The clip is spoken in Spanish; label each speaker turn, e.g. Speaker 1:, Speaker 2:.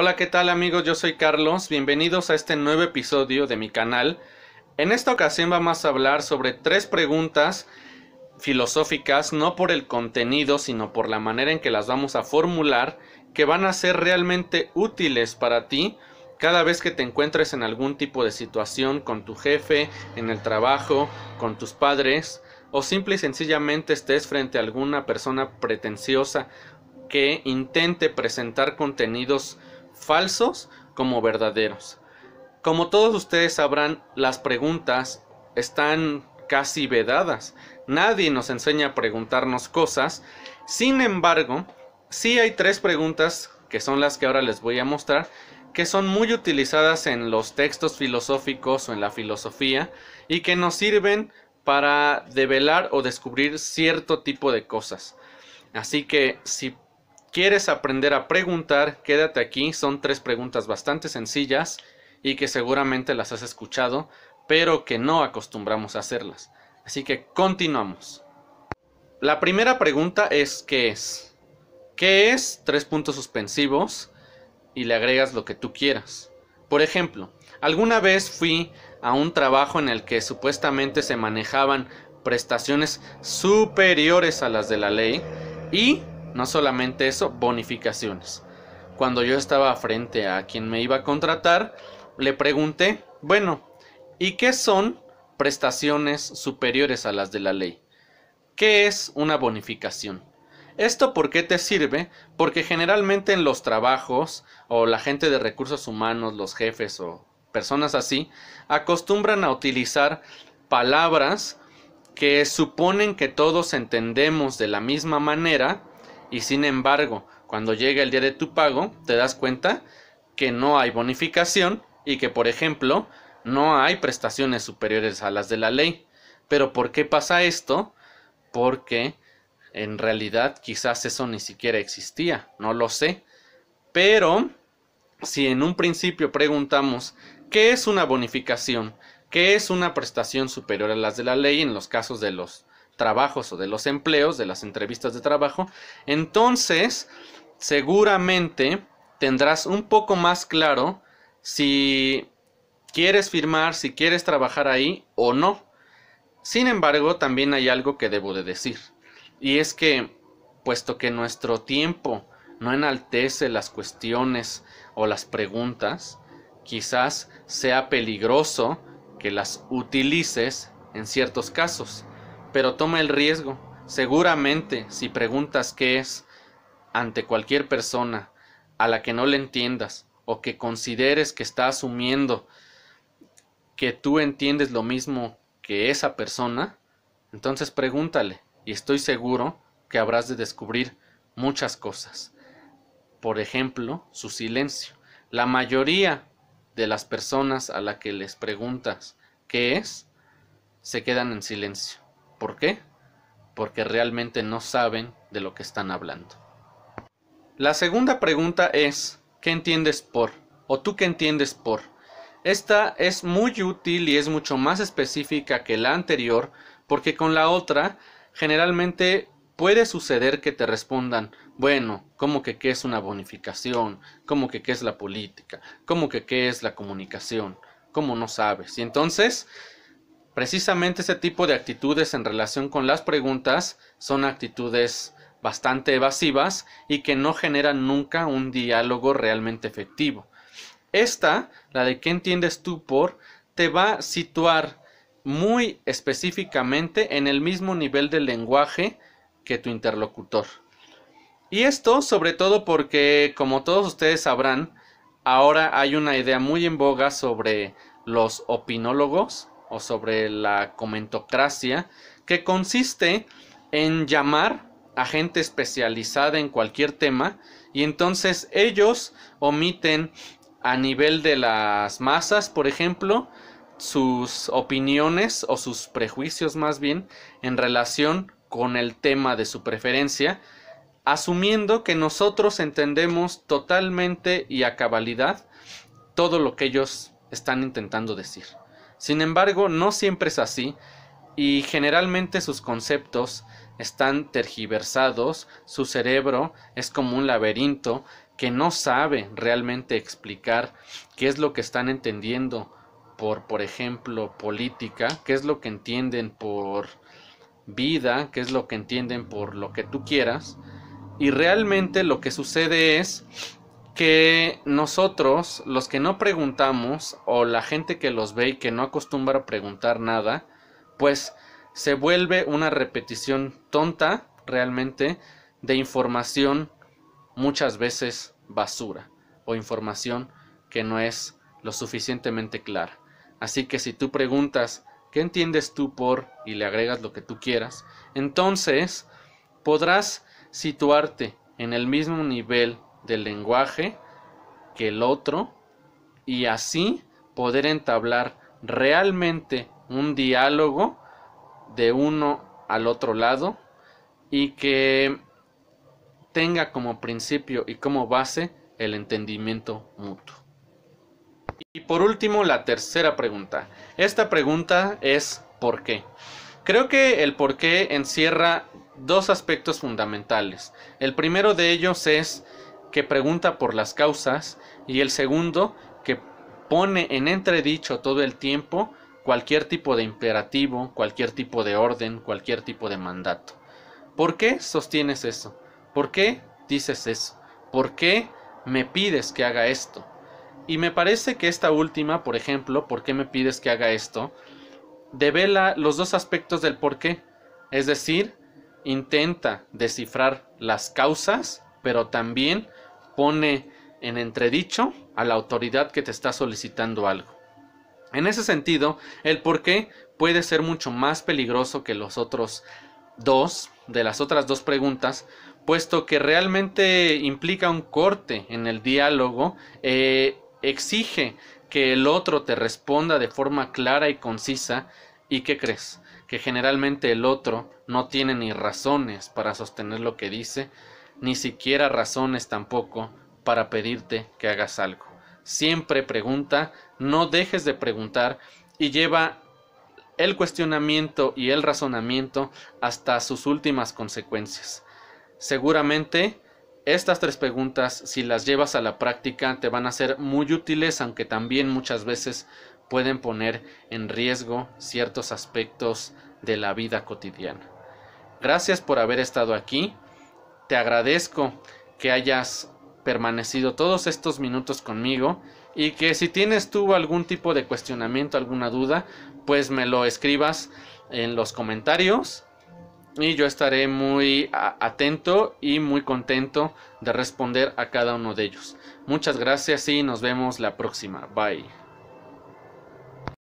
Speaker 1: Hola, ¿qué tal amigos? Yo soy Carlos, bienvenidos a este nuevo episodio de mi canal. En esta ocasión vamos a hablar sobre tres preguntas filosóficas, no por el contenido, sino por la manera en que las vamos a formular, que van a ser realmente útiles para ti cada vez que te encuentres en algún tipo de situación con tu jefe, en el trabajo, con tus padres, o simple y sencillamente estés frente a alguna persona pretenciosa que intente presentar contenidos falsos como verdaderos. Como todos ustedes sabrán, las preguntas están casi vedadas. Nadie nos enseña a preguntarnos cosas. Sin embargo, sí hay tres preguntas, que son las que ahora les voy a mostrar, que son muy utilizadas en los textos filosóficos o en la filosofía y que nos sirven para develar o descubrir cierto tipo de cosas. Así que si ¿Quieres aprender a preguntar? Quédate aquí. Son tres preguntas bastante sencillas y que seguramente las has escuchado, pero que no acostumbramos a hacerlas. Así que continuamos. La primera pregunta es ¿qué es? ¿Qué es? Tres puntos suspensivos y le agregas lo que tú quieras. Por ejemplo, alguna vez fui a un trabajo en el que supuestamente se manejaban prestaciones superiores a las de la ley y no solamente eso, bonificaciones. Cuando yo estaba frente a quien me iba a contratar, le pregunté, bueno, ¿y qué son prestaciones superiores a las de la ley? ¿Qué es una bonificación? ¿Esto por qué te sirve? Porque generalmente en los trabajos o la gente de recursos humanos, los jefes o personas así, acostumbran a utilizar palabras que suponen que todos entendemos de la misma manera y sin embargo, cuando llega el día de tu pago, te das cuenta que no hay bonificación y que, por ejemplo, no hay prestaciones superiores a las de la ley. Pero ¿por qué pasa esto? Porque en realidad quizás eso ni siquiera existía, no lo sé. Pero si en un principio preguntamos qué es una bonificación, qué es una prestación superior a las de la ley en los casos de los trabajos o de los empleos, de las entrevistas de trabajo, entonces seguramente tendrás un poco más claro si quieres firmar, si quieres trabajar ahí o no. Sin embargo, también hay algo que debo de decir, y es que, puesto que nuestro tiempo no enaltece las cuestiones o las preguntas, quizás sea peligroso que las utilices en ciertos casos pero toma el riesgo. Seguramente, si preguntas qué es, ante cualquier persona a la que no le entiendas o que consideres que está asumiendo que tú entiendes lo mismo que esa persona, entonces pregúntale y estoy seguro que habrás de descubrir muchas cosas. Por ejemplo, su silencio. La mayoría de las personas a la que les preguntas qué es, se quedan en silencio. ¿Por qué? Porque realmente no saben de lo que están hablando. La segunda pregunta es, ¿qué entiendes por? ¿O tú qué entiendes por? Esta es muy útil y es mucho más específica que la anterior, porque con la otra generalmente puede suceder que te respondan, bueno, ¿cómo que qué es una bonificación? ¿Cómo que qué es la política? ¿Cómo que qué es la comunicación? ¿Cómo no sabes? Y entonces Precisamente ese tipo de actitudes en relación con las preguntas son actitudes bastante evasivas y que no generan nunca un diálogo realmente efectivo. Esta, la de qué entiendes tú por, te va a situar muy específicamente en el mismo nivel de lenguaje que tu interlocutor. Y esto sobre todo porque, como todos ustedes sabrán, ahora hay una idea muy en boga sobre los opinólogos o sobre la comentocracia, que consiste en llamar a gente especializada en cualquier tema y entonces ellos omiten a nivel de las masas, por ejemplo, sus opiniones o sus prejuicios más bien en relación con el tema de su preferencia, asumiendo que nosotros entendemos totalmente y a cabalidad todo lo que ellos están intentando decir. Sin embargo, no siempre es así y generalmente sus conceptos están tergiversados, su cerebro es como un laberinto que no sabe realmente explicar qué es lo que están entendiendo por, por ejemplo, política, qué es lo que entienden por vida, qué es lo que entienden por lo que tú quieras. Y realmente lo que sucede es que nosotros, los que no preguntamos, o la gente que los ve y que no acostumbra a preguntar nada, pues se vuelve una repetición tonta realmente de información muchas veces basura o información que no es lo suficientemente clara. Así que si tú preguntas qué entiendes tú por y le agregas lo que tú quieras, entonces podrás situarte en el mismo nivel del lenguaje que el otro y así poder entablar realmente un diálogo de uno al otro lado y que tenga como principio y como base el entendimiento mutuo. Y por último, la tercera pregunta. Esta pregunta es ¿por qué? Creo que el por qué encierra dos aspectos fundamentales. El primero de ellos es que pregunta por las causas y el segundo que pone en entredicho todo el tiempo cualquier tipo de imperativo, cualquier tipo de orden, cualquier tipo de mandato. ¿Por qué sostienes eso? ¿Por qué dices eso? ¿Por qué me pides que haga esto? Y me parece que esta última, por ejemplo, ¿por qué me pides que haga esto? Devela los dos aspectos del por qué. Es decir, intenta descifrar las causas, pero también pone en entredicho a la autoridad que te está solicitando algo. En ese sentido, el por qué puede ser mucho más peligroso que los otros dos, de las otras dos preguntas, puesto que realmente implica un corte en el diálogo, eh, exige que el otro te responda de forma clara y concisa, y ¿qué crees? Que generalmente el otro no tiene ni razones para sostener lo que dice, ni siquiera razones tampoco para pedirte que hagas algo. Siempre pregunta, no dejes de preguntar y lleva el cuestionamiento y el razonamiento hasta sus últimas consecuencias. Seguramente estas tres preguntas, si las llevas a la práctica, te van a ser muy útiles, aunque también muchas veces pueden poner en riesgo ciertos aspectos de la vida cotidiana. Gracias por haber estado aquí te agradezco que hayas permanecido todos estos minutos conmigo y que si tienes tú algún tipo de cuestionamiento, alguna duda, pues me lo escribas en los comentarios y yo estaré muy atento y muy contento de responder a cada uno de ellos. Muchas gracias y nos vemos la próxima. Bye.